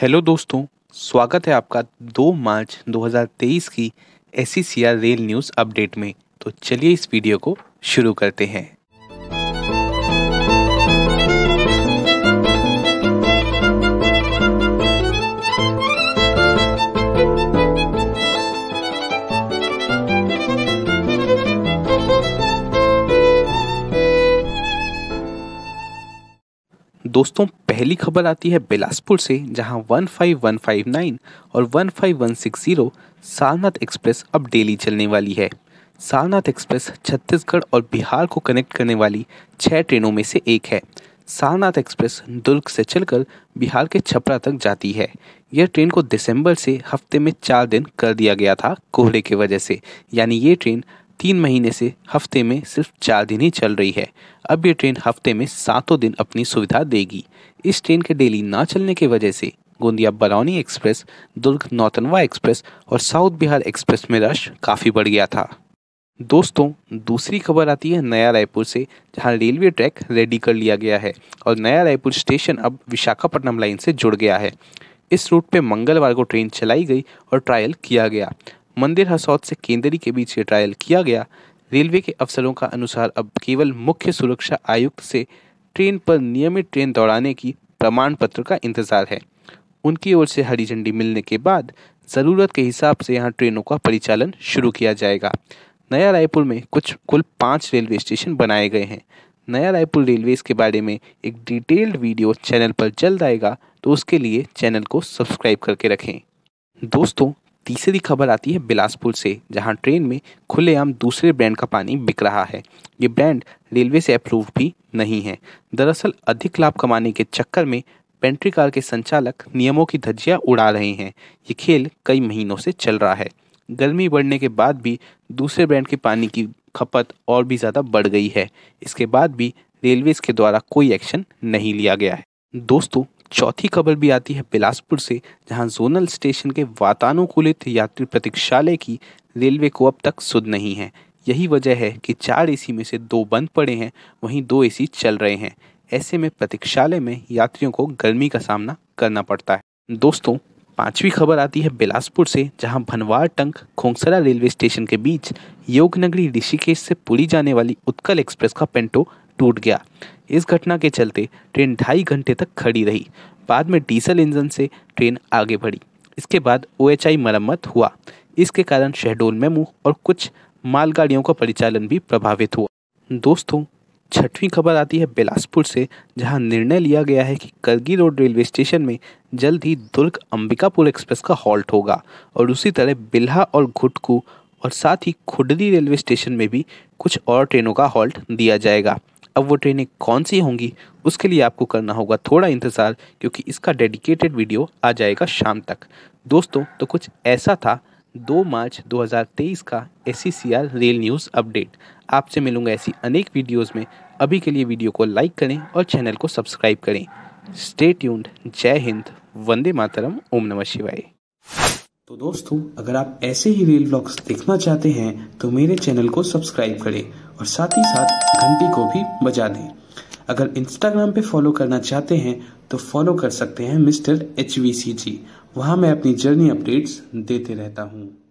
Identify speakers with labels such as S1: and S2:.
S1: hello दोस्तों स्वागत है आपका 2 मार्च 2023 की S e rail news update में तो चलिए इस वीडियो को शुरू करते हैं दोस्तों पहली खबर आती है बिलासपुर से जहां 15159 और 15160 सारनाथ एक्सप्रेस अब डेली चलने वाली है सारनाथ एक्सप्रेस छत्तीसगढ़ और बिहार को कनेक्ट करने वाली छः ट्रेनों में से एक है सारनाथ एक्सप्रेस दुर्ग से चलकर बिहार के छपरा तक जाती है यह ट्रेन को दिसंबर से हफ्ते में चार दिन कर दिया गया था कोहरे की वजह से यानी ये ट्रेन तीन महीने से हफ्ते में सिर्फ चार दिन ही चल रही है अब ये ट्रेन हफ्ते में सातों दिन अपनी सुविधा देगी इस ट्रेन के डेली ना चलने की वजह से गोंदिया बरौनी एक्सप्रेस दुर्ग नौतनवा एक्सप्रेस और साउथ बिहार एक्सप्रेस में रश काफ़ी बढ़ गया था दोस्तों दूसरी खबर आती है नया रायपुर से जहां रेलवे ट्रैक रेडी कर लिया गया है और नया रायपुर स्टेशन अब विशाखापट्टनम लाइन से जुड़ गया है इस रूट पे मंगलवार को ट्रेन चलाई गई और ट्रायल किया गया मंदिर हसौद से केंदरी के बीच ये ट्रायल किया गया रेलवे के अफसरों का अनुसार अब केवल मुख्य सुरक्षा आयुक्त से ट्रेन पर नियमित ट्रेन दौड़ाने की प्रमाण पत्र का इंतजार है उनकी ओर से हरी झंडी मिलने के बाद ज़रूरत के हिसाब से यहाँ ट्रेनों का परिचालन शुरू किया जाएगा नया रायपुर में कुछ कुल पाँच रेलवे स्टेशन बनाए गए हैं नया रायपुर रेलवे के बारे में एक डिटेल्ड वीडियो चैनल पर जल्द आएगा तो उसके लिए चैनल को सब्सक्राइब करके रखें दोस्तों तीसरी खबर आती है बिलासपुर से जहां ट्रेन में खुलेआम दूसरे ब्रांड का पानी बिक रहा है ये ब्रांड रेलवे से अप्रूव भी नहीं है दरअसल अधिक लाभ कमाने के चक्कर में पेंट्री कार के संचालक नियमों की धज्जियां उड़ा रहे हैं ये खेल कई महीनों से चल रहा है गर्मी बढ़ने के बाद भी दूसरे ब्रांड के पानी की खपत और भी ज़्यादा बढ़ गई है इसके बाद भी रेलवेज के द्वारा कोई एक्शन नहीं लिया गया है दोस्तों चौथी खबर भी आती है बिलासपुर से जहां जोनल स्टेशन के वातानुकूलित यात्री प्रतीक्षालय की रेलवे को अब तक सुध नहीं है यही वजह है कि चार एसी में से दो बंद पड़े हैं वहीं दो एसी चल रहे हैं ऐसे में प्रतीक्षालय में यात्रियों को गर्मी का सामना करना पड़ता है दोस्तों पांचवी खबर आती है बिलासपुर से जहां भनवार टंक खोंगसरा रेलवे स्टेशन के बीच योगनगरी ऋषिकेश से पुरी जाने वाली उत्कल एक्सप्रेस का पेंटो टूट गया इस घटना के चलते ट्रेन ढाई घंटे तक खड़ी रही बाद में डीजल इंजन से ट्रेन आगे बढ़ी इसके बाद ओ मरम्मत हुआ इसके कारण शहडोल मेमू और कुछ मालगाड़ियों का परिचालन भी प्रभावित हुआ दोस्तों छठवीं खबर आती है बिलासपुर से जहां निर्णय लिया गया है कि करगी रोड रेलवे स्टेशन में जल्द ही दुर्ग अंबिकापुर एक्सप्रेस का हॉल्ट होगा और उसी तरह बिल्हा और घुटकू और साथ ही खुडरी रेलवे स्टेशन में भी कुछ और ट्रेनों का हॉल्ट दिया जाएगा अब वो ट्रेनें कौन सी होंगी उसके लिए आपको करना होगा थोड़ा इंतज़ार क्योंकि इसका डेडिकेटेड वीडियो आ जाएगा शाम तक दोस्तों तो कुछ ऐसा था 2 मार्च 2023 का S C rail news update आपसे मिलूंगा ऐसी अनेक वीडियोस में अभी के लिए वीडियो को लाइक करें और चैनल को सब्सक्राइब करें स्टे ट्यून्ड जय हिंद वंदे मातरम ओम नमः शिवाय तो दोस्तों अगर आप ऐसे ही रेल ब्लॉग्स देखना चाहते हैं तो मेरे चैनल को सब्सक्राइब करें और साथ ही साथ घंटी को भी बजा दें अगर इंस्टाग्राम पे फॉलो करना चाहते हैं तो फॉलो कर सकते हैं mister H V C G वहाँ मैं अपनी जर्नी अपडेट्स देते रहता हूँ